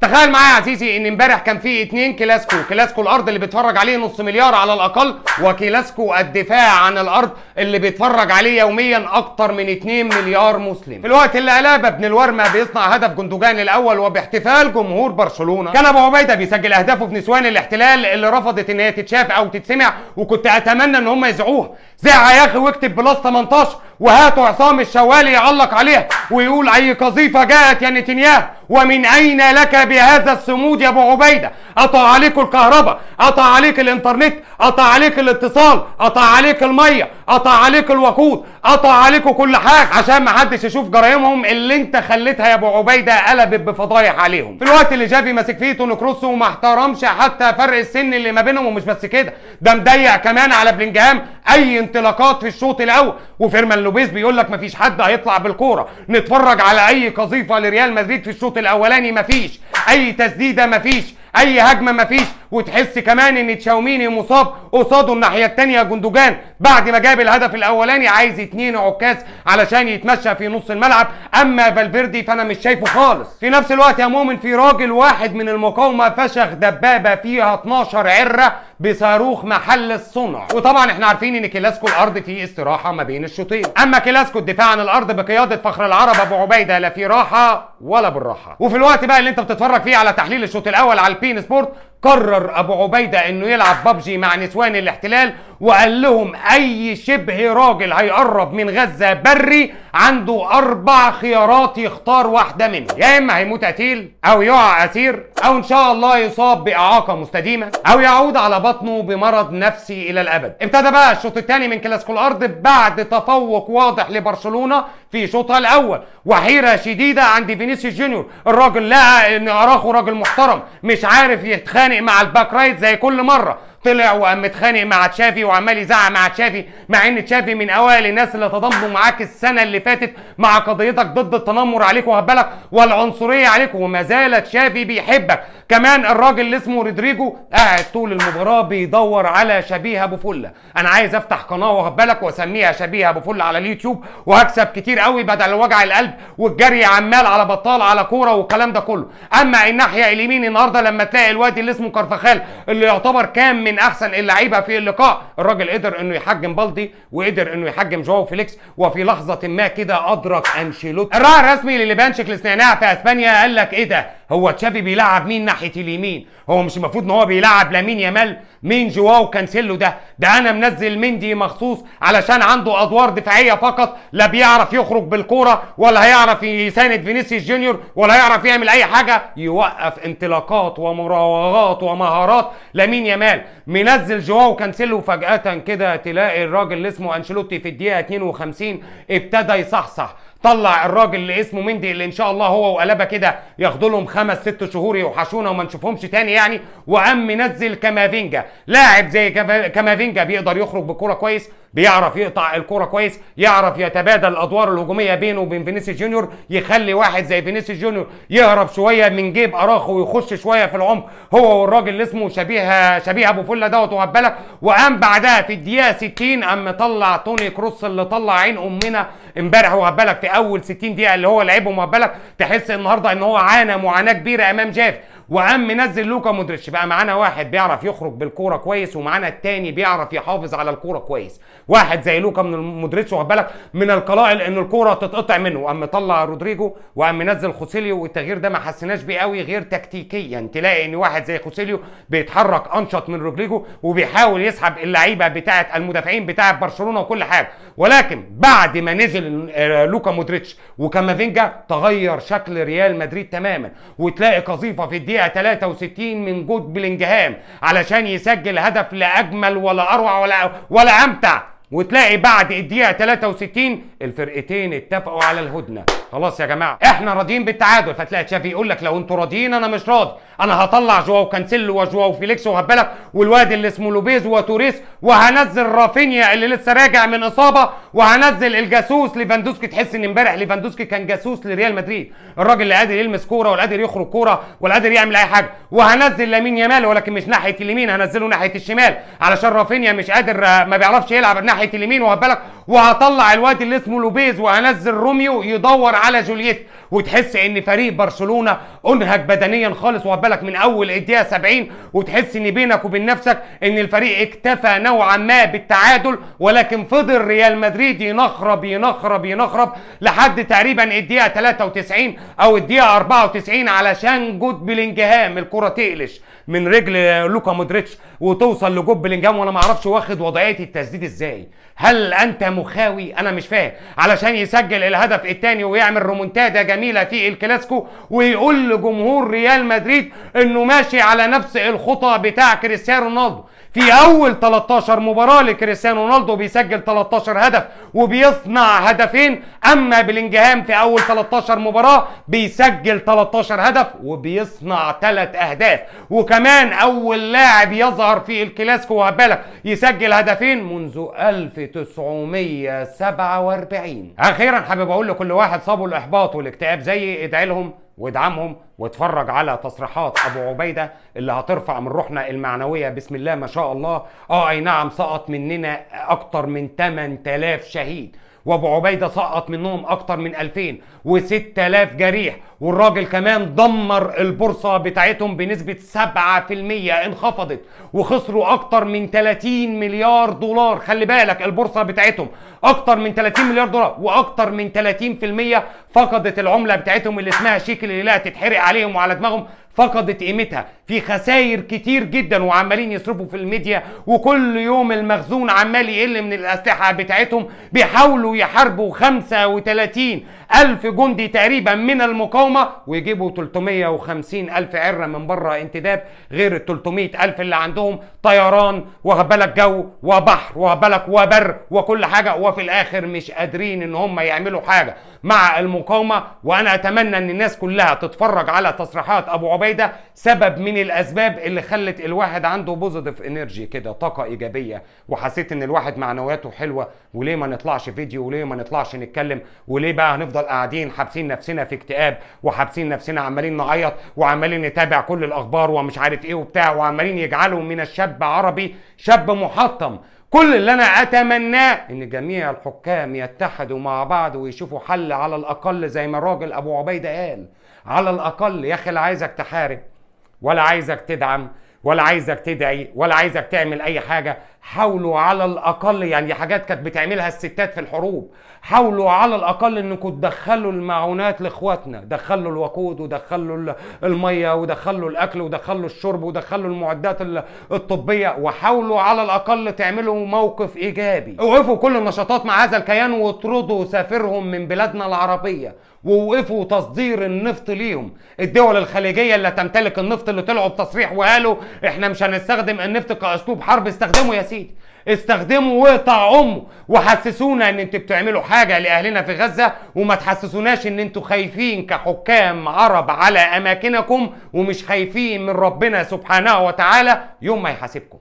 تخيل معايا يا عزيزي ان امبارح كان في اتنين كلاسكو كلاسكو الارض اللي بيتفرج عليه نص مليار على الاقل وكلاسكو الدفاع عن الارض اللي بيتفرج عليه يوميا اكتر من 2 مليار مسلم في الوقت اللي قلابه ابن الورمه بيصنع هدف جندوجان الاول وباحتفال جمهور برشلونه كان ابو عبيده بيسجل اهدافه في نسوان الاحتلال اللي رفضت ان هي تتشاف او تتسمع وكنت اتمنى ان هم يزعوها زع يا اخي واكتب بلس 18 وهاتوا عصام الشوالي يعلق عليها ويقول اي قذيفه جاءت يا نتنياهو ومن أين لك بهذا الصمود يا أبو عبيدة قطع عليك الكهرباء قطع عليك الإنترنت قطع عليك الاتصال قطع عليك المية قطع عليك الوقود قطع عليكم كل حاجه عشان ما حدش يشوف جرايمهم اللي انت خليتها يا ابو عبيده قلبت بفضايح عليهم في الوقت اللي جافي ماسك فيه توني كروس وما احترمش حتى فرق السن اللي ما بينهم ومش بس كده ده مضيق كمان على بلينجهام اي انطلاقات في الشوط الاول وفيرمان لوبيز بيقول لك مفيش حد هيطلع بالكوره نتفرج على اي قذيفه لريال مدريد في الشوط الاولاني مفيش اي تسديده مفيش اي هجمه مفيش وتحس كمان ان تشاوميني مصاب قصاده الناحيه الثانيه جندوجان بعد ما جاب الهدف الاولاني عايز اتنين عكاز علشان يتمشى في نص الملعب اما فالفيردي فانا مش شايفه خالص في نفس الوقت يا مؤمن في راجل واحد من المقاومه فشخ دبابه فيها 12 عره بصاروخ محل الصنع وطبعا احنا عارفين ان كلاسكو الارض في استراحه ما بين الشوطين اما كلاسكو الدفاع عن الارض بقياده فخر العرب ابو عبيده لا في راحه ولا بالراحه وفي الوقت بقى اللي انت بتتفرج فيه على تحليل الشوط الاول على البين سبورت قرر امر ابو عبيده انه يلعب ببجي مع نسوان الاحتلال وقال لهم اي شبه راجل هيقرب من غزه بري عنده أربع خيارات يختار واحدة منهم يا إما هيموت قتيل أو يقع أسير أو إن شاء الله يصاب بإعاقة مستديمة أو يعود على بطنه بمرض نفسي إلى الأبد ابتدى بقى الشوط الثاني من كلاسيكو الأرض بعد تفوق واضح لبرشلونة في شوطها الأول وحيرة شديدة عند فينيسيوس جونيور الراجل لقى إن أراخو راجل محترم مش عارف يتخانق مع الباك رايت زي كل مرة طلع وقام متخانق مع تشافي وعمال يزعق مع تشافي مع ان تشافي من اوائل الناس اللي تضامنوا معاك السنه اللي فاتت مع قضيتك ضد التنمر عليك وهبلك والعنصريه عليك وما زال تشافي بيحبك كمان الراجل اللي اسمه رودريجو قاعد طول المباراه بيدور على شبيه ابو فله انا عايز افتح قناه واخد بالك واسميها شبيه ابو فله على اليوتيوب وهكسب كتير قوي بدل وجع القلب والجري عمال على بطال على كوره والكلام ده كله اما الناحيه اليمين النهارده لما تلاقي الواد اللي اسمه كرفخال اللي يعتبر كان من احسن اللعيبه في اللقاء الراجل قدر انه يحجم بالدي وقدر انه يحجم جواو فيليكس وفي لحظه ما كده ادرك انشيلوتي الراعي الرسمي للبانشيك الاستئناع في اسبانيا قال لك ايه ده هو تشافي بيلعب مين ناحيه اليمين هو مش المفروض ان هو بيلعب لامين يامال مين جواو كانسيلو ده ده انا منزل مندي مخصوص علشان عنده ادوار دفاعيه فقط لا بيعرف يخرج بالكوره ولا هيعرف يساند فينيسيوس جونيور ولا هيعرف يعمل اي حاجه يوقف انطلاقات ومراوغات ومهارات لامين يامال منزل جواو كانسيلو فجاه كده تلاقي الراجل اللي اسمه انشيلوتي في الدقيقه 52 ابتدى يصحصح طلع الراجل اللي اسمه مندي اللي ان شاء الله هو وقلبه كده ياخدوا لهم خمس ست شهور يوحشونا وما نشوفهمش تاني يعني وقام منزل كامافينجا لاعب زي كامافينجا بيقدر يخرج بكوره كويس بيعرف يقطع الكوره كويس يعرف يتبادل الادوار الهجوميه بينه وبين فينيسيوس جونيور يخلي واحد زي فينيسيوس جونيور يهرب شويه من جيب اراخو ويخش شويه في العمق هو والراجل اللي اسمه شبيه شبيه ابو فله دوت وهبله وقام بعدها في الدقيقه 60 قام مطلع توني كروس اللي طلع عين امنا امبارح وهبلك في اول 60 دقيقه اللي هو لعبهم وهبلك تحس النهارده ان هو عانى معاناه كبيره امام جاف وقام منزل لوكا مودريتش بقى معانا واحد بيعرف يخرج بالكوره كويس ومعانا التاني بيعرف يحافظ على الكوره كويس واحد زي لوكا من مودريتش واخد بالك من القلائل ان الكوره تتقطع منه قام مطلع رودريجو وقام منزل خوسيليو والتغيير ده ما حسيناش بيه قوي غير تكتيكيا يعني تلاقي ان واحد زي خوسيليو بيتحرك انشط من رودريجو وبيحاول يسحب اللعيبه بتاعه المدافعين بتاعه برشلونه وكل حاجه ولكن بعد ما نزل آه، لوكا مودريتش وكامافينجا تغير شكل ريال مدريد تماما وتلاقي قذيفه في الدقيقه الدقيقة 63 من جود بلينجهام علشان يسجل هدف لا أجمل ولا أروع ولا ولا أمتع وتلاقي بعد الدقيقه 63 الفرقتين اتفقوا على الهدنه خلاص يا جماعه احنا راضيين بالتعادل فتلاقي تشافي يقول لك لو انتوا راضيين انا مش راضي انا هطلع جواو كانسيلو وجواو فيليكس وهبلك والواد اللي اسمه لوبيز وتوريس وهنزل رافينيا اللي لسه راجع من اصابه وهنزل الجاسوس ليفاندوسكي تحس ان امبارح ليفاندوسكي كان جاسوس لريال مدريد الراجل اللي قادر يلمس كوره ولا قادر يخرج كوره ولا قادر يعمل اي حاجه وهنزل لامين يامال ولكن مش ناحيه اليمين هنزله ناحيه الشمال علشان رافينيا مش قادر ما بيعرفش يلعب ناحيه ناحيه اليمين وهبالك بالك وهطلع الواد اللي اسمه لوبيز وهنزل روميو يدور على جولييت وتحس ان فريق برشلونه انهك بدنيا خالص وهبالك بالك من اول الدقيقه 70 وتحس ان بينك وبين نفسك ان الفريق اكتفى نوعا ما بالتعادل ولكن فضل ريال مدريد ينخرب ينخرب ينخرب لحد تقريبا الدقيقه 93 او الدقيقه 94 علشان جود بلينجهام الكره تقلش من رجل لوكا مودريتش وتوصل لجوب بلينجهام وانا ما اعرفش واخد وضعيه التسديد ازاي هل انت مخاوي انا مش فاهم علشان يسجل الهدف الثاني ويعمل رومونتادا جميله في الكلاسيكو ويقول لجمهور ريال مدريد انه ماشي على نفس الخطى بتاع كريستيانو رونالدو في اول 13 مباراه لكريستيانو رونالدو بيسجل 13 هدف وبيصنع هدفين اما بلينجهام في اول 13 مباراه بيسجل 13 هدف وبيصنع 3 اهداف وكمان اول لاعب يظهر في الكلاسيكو وهبالك يسجل هدفين منذ 1947 اخيرا حابب اقول لكل واحد صابه الاحباط والاكتئاب زي ادعي لهم وادعمهم واتفرج على تصريحات ابو عبيده اللي هترفع من روحنا المعنويه بسم الله ما شاء الله اه اي نعم سقط مننا اكتر من 8000 شهيد وابو عبيده سقط منهم اكتر من 2000 و6000 جريح والراجل كمان دمر البورصه بتاعتهم بنسبه 7% انخفضت وخسروا اكتر من 30 مليار دولار خلي بالك البورصه بتاعتهم اكتر من 30 مليار دولار واكتر من 30% فقدت العمله بتاعتهم اللي اسمها شيكل اللي تتحرق عليهم وعلى دماغهم فقدت قيمتها في خسائر كتير جدا وعمالين يصرفوا في الميديا وكل يوم المخزون عمال يقل من الأسلحة بتاعتهم بيحاولوا يحاربوا 35 ألف جندي تقريبا من المقاومة ويجيبوا 350 ألف عرة من بره انتداب غير ال 300 ألف اللي عندهم طيران وهبلك جو وبحر وهبلك وبر وكل حاجة وفي الآخر مش قادرين إن هم يعملوا حاجة مع المقاومة وأنا أتمنى إن الناس كلها تتفرج على تصريحات أبو عبيدة سبب من الاسباب اللي خلت الواحد عنده بوزيتيف انرجي كده طاقه ايجابيه وحسيت ان الواحد معنوياته حلوه وليه ما نطلعش فيديو وليه ما نطلعش نتكلم وليه بقى هنفضل قاعدين حابسين نفسنا في اكتئاب وحابسين نفسنا عمالين نعيط وعمالين نتابع كل الاخبار ومش عارف ايه وبتاع وعمالين يجعلوا من الشاب عربي شاب محطم كل اللي انا اتمناه ان جميع الحكام يتحدوا مع بعض ويشوفوا حل على الاقل زي ما الراجل ابو عبيده قال على الاقل يا اخي اللي عايزك تحارب ولا عايزك تدعم ولا عايزك تدعي ولا عايزك تعمل اي حاجه حاولوا على الاقل يعني حاجات كانت بتعملها الستات في الحروب حاولوا على الاقل انكم تدخلوا المعونات لاخواتنا دخلوا الوقود ودخلوا الميه ودخلوا الاكل ودخلوا الشرب ودخلوا المعدات الطبيه وحاولوا على الاقل تعملوا موقف ايجابي اوقفوا كل النشاطات مع هذا الكيان واطردوا سافرهم من بلادنا العربيه ووقفوا تصدير النفط ليهم الدول الخليجيه اللي تمتلك النفط اللي طلعوا بتصريح وقالوا احنا مش هنستخدم النفط كاسلوب حرب استخدموا يا سيدي استخدموا واقطع امه وحسسونا ان انتوا بتعملوا حاجه لاهلنا في غزه وما تحسسوناش ان انتوا خايفين كحكام عرب على اماكنكم ومش خايفين من ربنا سبحانه وتعالى يوم ما يحاسبكم